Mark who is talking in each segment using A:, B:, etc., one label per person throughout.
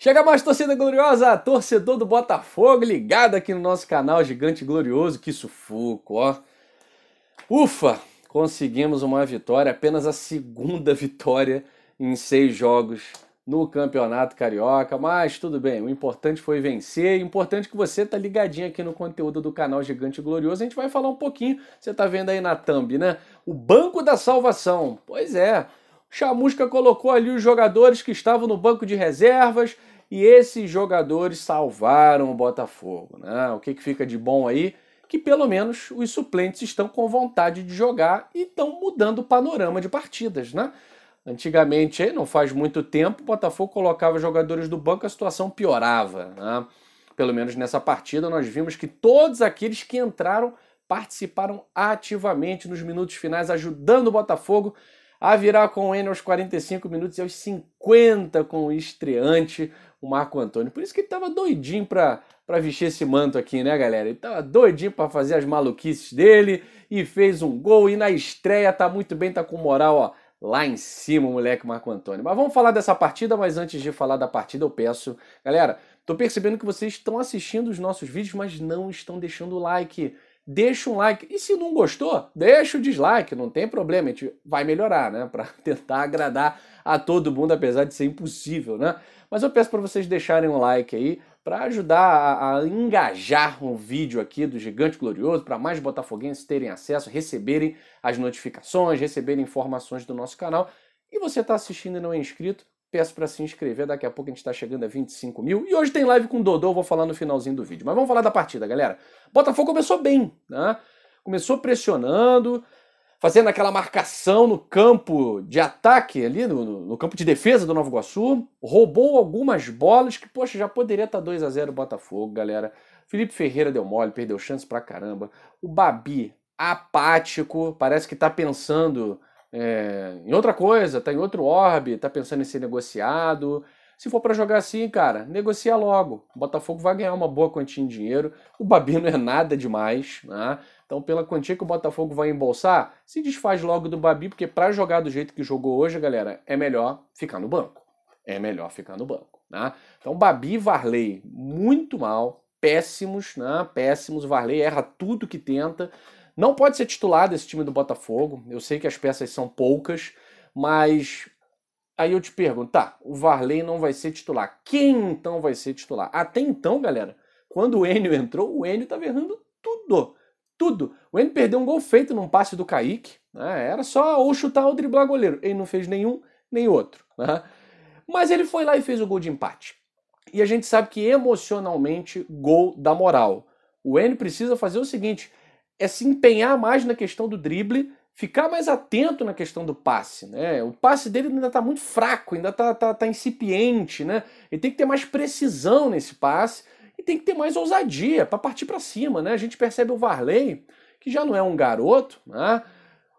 A: Chega mais, torcida gloriosa, torcedor do Botafogo, ligado aqui no nosso canal Gigante Glorioso, que sufoco, ó. Ufa, conseguimos uma vitória, apenas a segunda vitória em seis jogos no Campeonato Carioca, mas tudo bem, o importante foi vencer, o importante é que você tá ligadinho aqui no conteúdo do canal Gigante Glorioso, a gente vai falar um pouquinho, você tá vendo aí na thumb, né? O Banco da Salvação, pois é, Chamusca colocou ali os jogadores que estavam no banco de reservas e esses jogadores salvaram o Botafogo. Né? O que, que fica de bom aí? Que pelo menos os suplentes estão com vontade de jogar e estão mudando o panorama de partidas. Né? Antigamente, não faz muito tempo, o Botafogo colocava jogadores do banco a situação piorava. Né? Pelo menos nessa partida, nós vimos que todos aqueles que entraram participaram ativamente nos minutos finais, ajudando o Botafogo a virar com o N aos 45 minutos e aos 50 com o estreante, o Marco Antônio. Por isso que ele tava doidinho para pra vestir esse manto aqui, né, galera? Ele tava doidinho para fazer as maluquices dele e fez um gol. E na estreia tá muito bem, tá com moral, ó. Lá em cima, moleque Marco Antônio. Mas vamos falar dessa partida, mas antes de falar da partida, eu peço, galera, tô percebendo que vocês estão assistindo os nossos vídeos, mas não estão deixando o like deixa um like. E se não gostou, deixa o dislike, não tem problema, a gente vai melhorar, né? Para tentar agradar a todo mundo, apesar de ser impossível, né? Mas eu peço para vocês deixarem um like aí para ajudar a, a, engajar um vídeo aqui do Gigante Glorioso, para mais botafoguenses terem acesso, receberem as notificações, receberem informações do nosso canal. E você está assistindo e não é inscrito, Peço para se inscrever, daqui a pouco a gente está chegando a 25 mil. E hoje tem live com o Dodô, vou falar no finalzinho do vídeo. Mas vamos falar da partida, galera. Botafogo começou bem, né? Começou pressionando, fazendo aquela marcação no campo de ataque ali, no, no, campo de defesa do Novo Iguaçu. Roubou algumas bolas que, poxa, já poderia estar tá 2 a 0 o Botafogo, galera. Felipe Ferreira deu mole, perdeu chance pra caramba. O Babi, apático, parece que tá pensando é, em outra coisa, tá em outro orbe, tá pensando em ser negociado. Se for para jogar assim, cara, negocia logo. O Botafogo vai ganhar uma boa quantia em dinheiro. O Babino é nada demais, né? Então, pela quantia que o Botafogo vai embolsar, se desfaz logo do Babi, porque para jogar do jeito que jogou hoje, galera, é melhor ficar no banco. É melhor ficar no banco, né? Então, Babi e Varley muito mal, péssimos, né? Péssimos. O Varley erra tudo que tenta. Não pode ser titular desse time do Botafogo. Eu sei que as peças são poucas, mas aí eu te pergunto, tá, o Varley não vai ser titular. Quem então vai ser titular? Até então, galera, quando o Enio entrou, o Enio estava errando tudo. Tudo. O Enio perdeu um gol feito num passe do Kaique. Né? Era só ou chutar ou driblar goleiro. Ele não fez nenhum nem outro. Né? Mas ele foi lá e fez o gol de empate. E a gente sabe que emocionalmente, gol da moral. O Enio precisa fazer o seguinte: é se empenhar mais na questão do drible, ficar mais atento na questão do passe. Né? O passe dele ainda está muito fraco, ainda está tá, tá incipiente. Né? Ele tem que ter mais precisão nesse passe e tem que ter mais ousadia para partir para cima. Né? A gente percebe o Varley, que já não é um garoto. Né?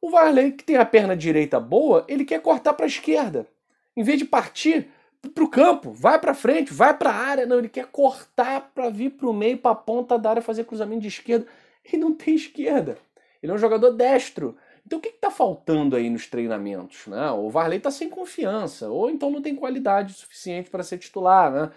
A: O Varley, que tem a perna direita boa, ele quer cortar para a esquerda. Em vez de partir para o campo, vai para frente, vai para a área. Não, ele quer cortar para vir para o meio, para a ponta da área, fazer cruzamento de esquerda ele não tem esquerda. Ele é um jogador destro. Então o que está faltando aí nos treinamentos? Né? O Varley está sem confiança, ou então não tem qualidade suficiente para ser titular. Né?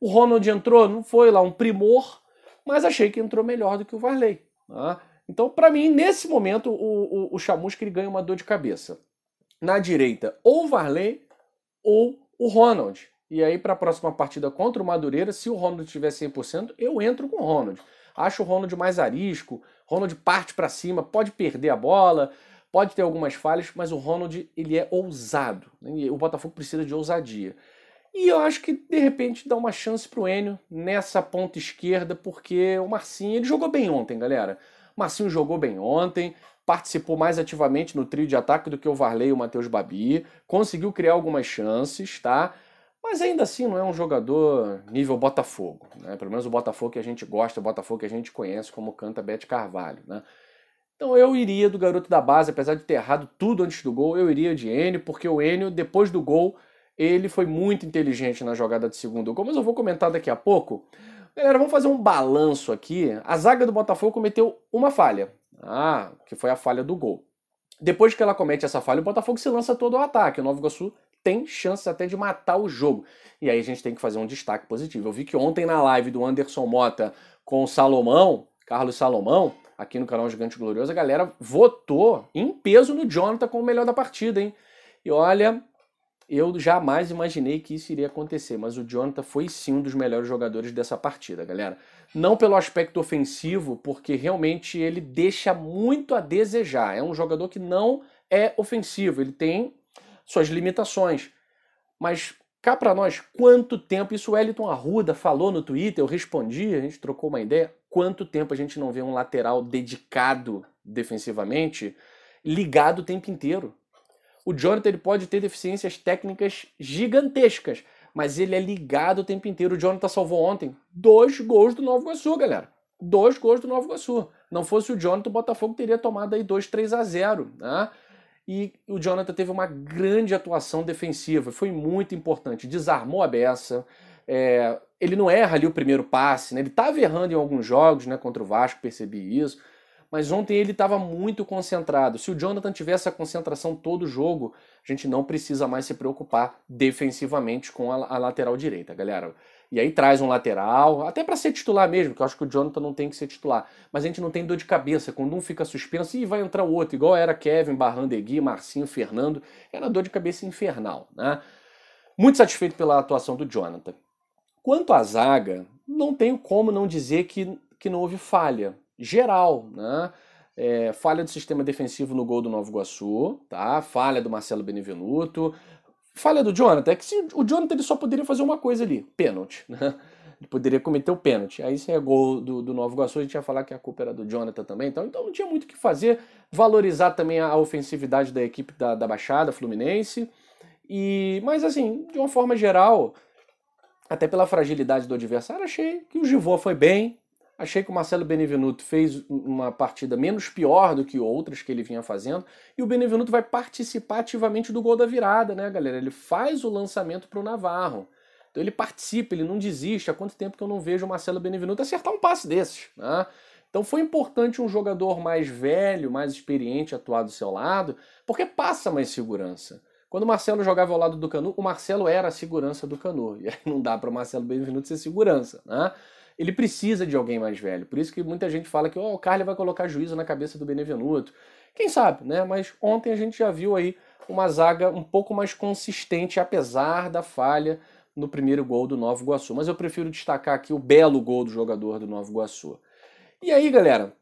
A: O Ronald entrou, não foi lá um primor, mas achei que entrou melhor do que o Varley. Né? Então, para mim, nesse momento, o, o, o Chamusca ele ganha uma dor de cabeça. Na direita, ou o Varley ou o Ronald. E aí, para a próxima partida contra o Madureira, se o Ronald estiver 100%, eu entro com o Ronald. Acho o Ronald mais arisco, Ronald parte para cima, pode perder a bola, pode ter algumas falhas, mas o Ronald ele é ousado. Né? O Botafogo precisa de ousadia. E eu acho que de repente dá uma chance pro Enio nessa ponta esquerda, porque o Marcinho ele jogou bem ontem, galera. O Marcinho jogou bem ontem, participou mais ativamente no trio de ataque do que o Varley e o Matheus Babi, conseguiu criar algumas chances, tá? Mas ainda assim não é um jogador nível Botafogo, né? Pelo menos o Botafogo que a gente gosta, o Botafogo que a gente conhece como canta Bete Carvalho, né? Então eu iria do garoto da base, apesar de ter errado tudo antes do gol, eu iria de Enio, porque o Enio, depois do gol, ele foi muito inteligente na jogada de segundo gol, mas eu vou comentar daqui a pouco. Galera, vamos fazer um balanço aqui. A zaga do Botafogo cometeu uma falha, ah, que foi a falha do gol. Depois que ela comete essa falha, o Botafogo se lança todo o ataque. O Novo Iguaçu tem chance até de matar o jogo. E aí a gente tem que fazer um destaque positivo. Eu vi que ontem na live do Anderson Mota com o Salomão, Carlos Salomão, aqui no canal Gigante Glorioso, a galera votou em peso no Jonathan como o melhor da partida, hein? E olha, eu jamais imaginei que isso iria acontecer, mas o Jonathan foi sim um dos melhores jogadores dessa partida, galera. Não pelo aspecto ofensivo, porque realmente ele deixa muito a desejar. É um jogador que não é ofensivo, ele tem suas limitações. Mas cá para nós, quanto tempo, isso o Eliton Arruda falou no Twitter, eu respondi, a gente trocou uma ideia, quanto tempo a gente não vê um lateral dedicado defensivamente, ligado o tempo inteiro. O Jonathan ele pode ter deficiências técnicas gigantescas, mas ele é ligado o tempo inteiro. O Jonathan salvou ontem dois gols do Novo Iguaçu, galera. Dois gols do Novo Iguaçu. Não fosse o Jonathan, o Botafogo teria tomado aí 2, 3 a 0, né? E o Jonathan teve uma grande atuação defensiva, foi muito importante. Desarmou a beça, é, ele não erra ali o primeiro passe, né? ele estava errando em alguns jogos né, contra o Vasco, percebi isso. Mas ontem ele estava muito concentrado. Se o Jonathan tivesse a concentração todo jogo, a gente não precisa mais se preocupar defensivamente com a, a lateral direita, galera. E aí traz um lateral, até para ser titular mesmo, que eu acho que o Jonathan não tem que ser titular. Mas a gente não tem dor de cabeça. Quando um fica suspenso, e vai entrar o outro, igual era Kevin, Barrandegui, Marcinho, Fernando. Era dor de cabeça infernal, né? Muito satisfeito pela atuação do Jonathan. Quanto à zaga, não tenho como não dizer que, que não houve falha. Geral, né? É, falha do sistema defensivo no gol do Novo Iguaçu, tá? Falha do Marcelo Benevenuto, Falha do Jonathan é que se, o Jonathan ele só poderia fazer uma coisa ali, pênalti. Né? Ele poderia cometer o pênalti. Aí se é gol do, do Novo Iguaçu, a gente ia falar que a culpa era do Jonathan também. Então, então não tinha muito o que fazer. Valorizar também a, a ofensividade da equipe da, da Baixada Fluminense. E, mas assim, de uma forma geral, até pela fragilidade do adversário, achei que o Givô foi bem, Achei que o Marcelo Benevenuto fez uma partida menos pior do que outras que ele vinha fazendo. E o Benevenuto vai participar ativamente do gol da virada, né, galera? Ele faz o lançamento para o Navarro. Então ele participa, ele não desiste. Há quanto tempo que eu não vejo o Marcelo Benevenuto acertar um passe desses, né? Então foi importante um jogador mais velho, mais experiente atuar do seu lado, porque passa mais segurança. Quando o Marcelo jogava ao lado do Canu, o Marcelo era a segurança do Canu. E aí não dá para o Marcelo Benvenuto ser segurança, né? ele precisa de alguém mais velho. Por isso que muita gente fala que oh, o Carly vai colocar juízo na cabeça do Benevenuto. Quem sabe, né? Mas ontem a gente já viu aí uma zaga um pouco mais consistente, apesar da falha no primeiro gol do Novo Iguaçu. Mas eu prefiro destacar aqui o belo gol do jogador do Novo Iguaçu. E aí, galera,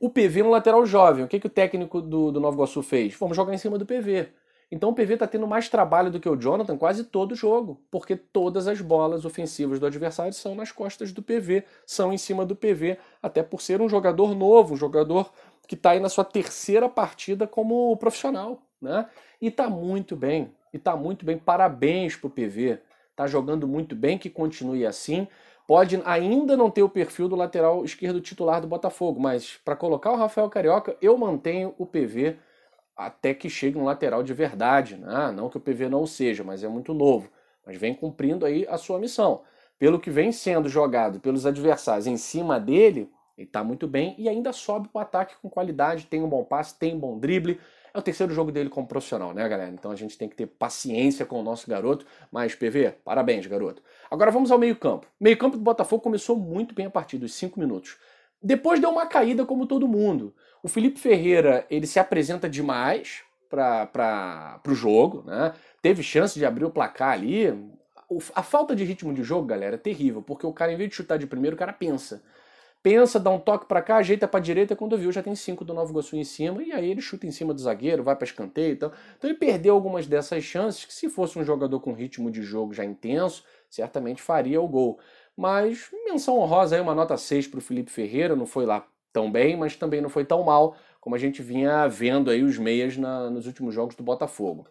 A: o PV é um lateral jovem. O que, que o técnico do, do Novo Iguaçu fez? Vamos jogar em cima do PV. Então o PV está tendo mais trabalho do que o Jonathan quase todo jogo, porque todas as bolas ofensivas do adversário são nas costas do PV, são em cima do PV, até por ser um jogador novo, um jogador que está aí na sua terceira partida como profissional. Né? E está muito bem, e está muito bem. Parabéns para o PV. Está jogando muito bem, que continue assim. Pode ainda não ter o perfil do lateral esquerdo titular do Botafogo, mas para colocar o Rafael Carioca, eu mantenho o PV até que chegue um lateral de verdade. Né? Ah, não que o PV não seja, mas é muito novo. Mas vem cumprindo aí a sua missão. Pelo que vem sendo jogado pelos adversários em cima dele, ele está muito bem e ainda sobe para o ataque com qualidade, tem um bom passe, tem um bom drible. É o terceiro jogo dele como profissional, né, galera? Então a gente tem que ter paciência com o nosso garoto. Mas, PV, parabéns, garoto. Agora vamos ao meio-campo. Meio-campo do Botafogo começou muito bem a partir dos 5 minutos. Depois deu uma caída como todo mundo. O Felipe Ferreira, ele se apresenta demais para o jogo, né? Teve chance de abrir o placar ali. A falta de ritmo de jogo, galera, é terrível, porque o cara, em vez de chutar de primeiro, o cara pensa. Pensa, dá um toque para cá, ajeita para direita, quando viu já tem cinco do Novo Iguaçu em cima, e aí ele chuta em cima do zagueiro, vai para escanteio e tal. Então ele perdeu algumas dessas chances, que se fosse um jogador com ritmo de jogo já intenso, certamente faria o gol. Mas menção honrosa aí, uma nota 6 para o Felipe Ferreira, não foi lá tão bem, mas também não foi tão mal como a gente vinha vendo aí os meias na, nos últimos jogos do Botafogo.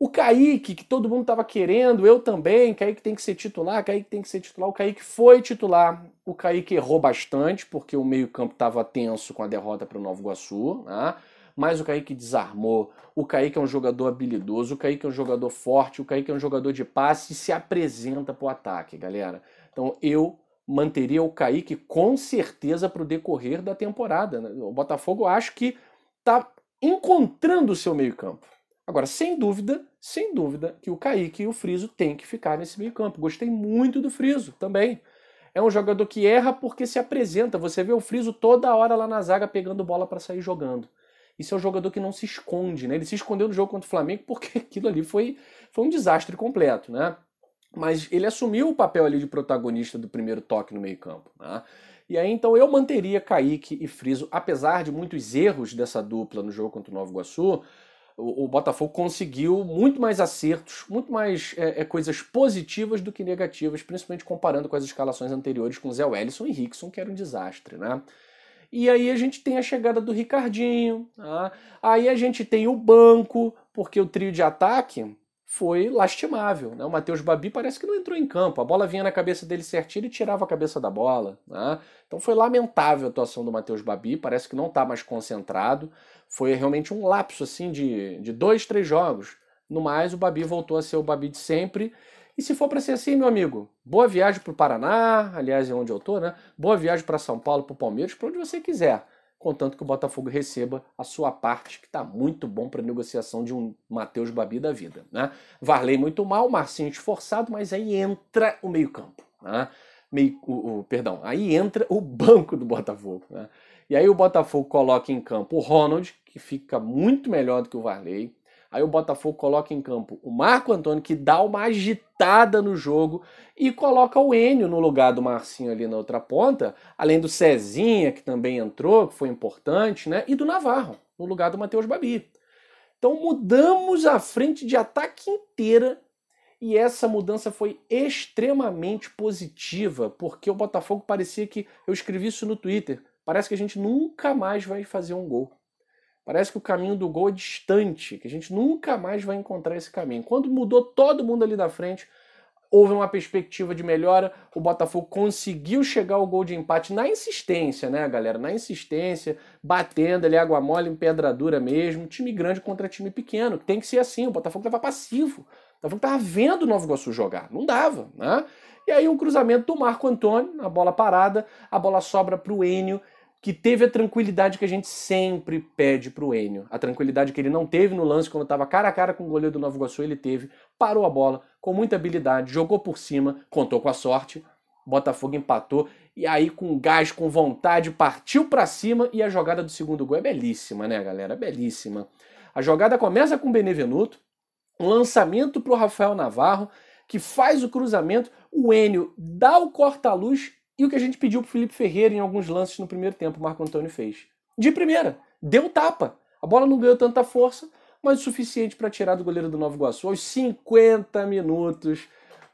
A: O Kaique, que todo mundo estava querendo, eu também, Kaique tem que ser titular, Kaique tem que ser titular, o Kaique foi titular. O Kaique errou bastante, porque o meio-campo estava tenso com a derrota para o Novo Iguaçu, né? mas o Kaique desarmou, o Kaique é um jogador habilidoso, o Kaique é um jogador forte, o Kaique é um jogador de passe e se apresenta para o ataque, galera. Então eu manteria o Kaique com certeza para o decorrer da temporada. Né? O Botafogo acho que está encontrando o seu meio campo. Agora, sem dúvida, sem dúvida que o Kaique e o Friso têm que ficar nesse meio campo. Gostei muito do Friso também. É um jogador que erra porque se apresenta. Você vê o Friso toda hora lá na zaga pegando bola para sair jogando. Isso é um jogador que não se esconde, né? Ele se escondeu no jogo contra o Flamengo porque aquilo ali foi, foi um desastre completo, né? Mas ele assumiu o papel ali de protagonista do primeiro toque no meio-campo. Né? E aí então eu manteria Kaique e Friso, apesar de muitos erros dessa dupla no jogo contra o Novo Iguaçu, o, o Botafogo conseguiu muito mais acertos, muito mais é, é, coisas positivas do que negativas, principalmente comparando com as escalações anteriores com Zé Wellison e Rickson, que era um desastre, né? E aí a gente tem a chegada do Ricardinho, tá? aí a gente tem o banco, porque o trio de ataque foi lastimável. Né? O Matheus Babi parece que não entrou em campo. A bola vinha na cabeça dele certinho e tirava a cabeça da bola. Né? Então foi lamentável a atuação do Matheus Babi, parece que não está mais concentrado. Foi realmente um lapso assim de, de dois, três jogos. No mais, o Babi voltou a ser o Babi de sempre. E se for para ser assim, meu amigo, boa viagem para o Paraná, aliás, é onde eu estou, né? Boa viagem para São Paulo, para o Palmeiras, para onde você quiser. Contanto que o Botafogo receba a sua parte, que está muito bom para negociação de um Matheus Babi da vida. Né? Varley muito mal, Marcinho esforçado, mas aí entra o meio-campo. Né? Meio, o, o, perdão, aí entra o banco do Botafogo. Né? E aí o Botafogo coloca em campo o Ronald, que fica muito melhor do que o Varley. Aí o Botafogo coloca em campo o Marco Antônio, que dá uma agitada no jogo, e coloca o Enio no lugar do Marcinho ali na outra ponta, além do Cezinha, que também entrou, que foi importante, né? E do Navarro, no lugar do Matheus Babi. Então mudamos a frente de ataque inteira e essa mudança foi extremamente positiva, porque o Botafogo parecia que. Eu escrevi isso no Twitter. Parece que a gente nunca mais vai fazer um gol. Parece que o caminho do gol é distante, que a gente nunca mais vai encontrar esse caminho. Quando mudou todo mundo ali da frente, houve uma perspectiva de melhora, o Botafogo conseguiu chegar ao gol de empate na insistência, né, galera? Na insistência, batendo ali água mole em pedra dura mesmo, time grande contra time pequeno, tem que ser assim, o Botafogo estava passivo, o Botafogo estava vendo o Novo Iguaçu jogar, não dava, né? E aí um cruzamento do Marco Antônio, a bola parada, a bola sobra para o Enio, que teve a tranquilidade que a gente sempre pede para o Enio. A tranquilidade que ele não teve no lance quando estava cara a cara com o goleiro do Novo Iguaçu, ele teve, parou a bola com muita habilidade, jogou por cima, contou com a sorte, Botafogo empatou e aí com gás, com vontade, partiu para cima e a jogada do segundo gol é belíssima, né, galera? É belíssima. A jogada começa com o Benevenuto, um lançamento para o Rafael Navarro, que faz o cruzamento, o Enio dá o corta-luz e o que a gente pediu pro Felipe Ferreira em alguns lances no primeiro tempo, o Marco Antônio fez. De primeira, deu tapa. A bola não ganhou tanta força, mas o suficiente para tirar do goleiro do Novo Iguaçu. Aos 50 minutos,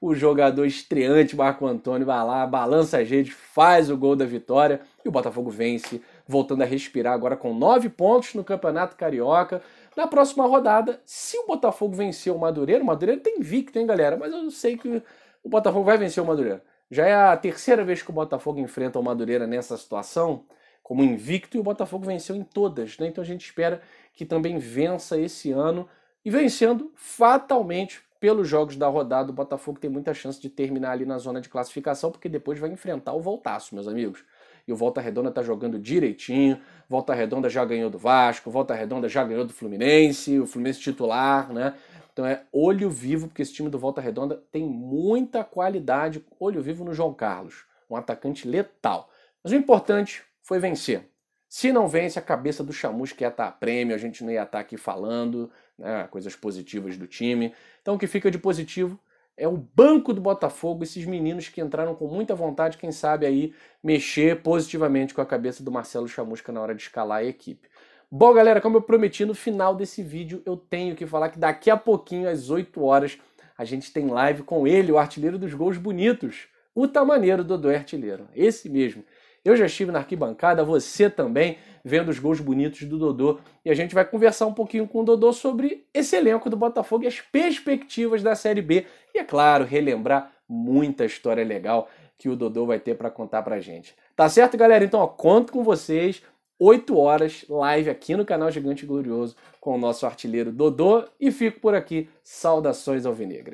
A: o jogador estreante Marco Antônio vai lá, balança a gente, faz o gol da vitória e o Botafogo vence, voltando a respirar agora com nove pontos no Campeonato Carioca. Na próxima rodada, se o Botafogo vencer o Madureira, o Madureira tem victo, hein, galera? Mas eu sei que o Botafogo vai vencer o Madureira. Já é a terceira vez que o Botafogo enfrenta o Madureira nessa situação, como invicto, e o Botafogo venceu em todas, né? Então a gente espera que também vença esse ano e vencendo fatalmente pelos jogos da rodada, o Botafogo tem muita chance de terminar ali na zona de classificação, porque depois vai enfrentar o Voltaço, meus amigos e o Volta Redonda tá jogando direitinho. Volta Redonda já ganhou do Vasco, Volta Redonda já ganhou do Fluminense, o Fluminense titular, né? Então é olho vivo, porque esse time do Volta Redonda tem muita qualidade, olho vivo no João Carlos, um atacante letal. Mas o importante foi vencer. Se não vence, a cabeça do Chamus que ia estar a prêmio, a gente não ia estar tá aqui falando né, coisas positivas do time. Então o que fica de positivo é o banco do Botafogo, esses meninos que entraram com muita vontade, quem sabe aí mexer positivamente com a cabeça do Marcelo Chamusca na hora de escalar a equipe. Bom, galera, como eu prometi, no final desse vídeo eu tenho que falar que daqui a pouquinho, às 8 horas, a gente tem live com ele, o artilheiro dos gols bonitos, o tamaneiro Dodô é Artilheiro. Esse mesmo. Eu já estive na arquibancada, você também, vendo os gols bonitos do Dodô. E a gente vai conversar um pouquinho com o Dodô sobre esse elenco do Botafogo e as perspectivas da Série B. E, é claro, relembrar muita história legal que o Dodô vai ter para contar para gente. Tá certo, galera? Então, ó, conto com vocês. 8 horas, live aqui no canal Gigante Glorioso com o nosso artilheiro Dodô. E fico por aqui. Saudações alvinegras.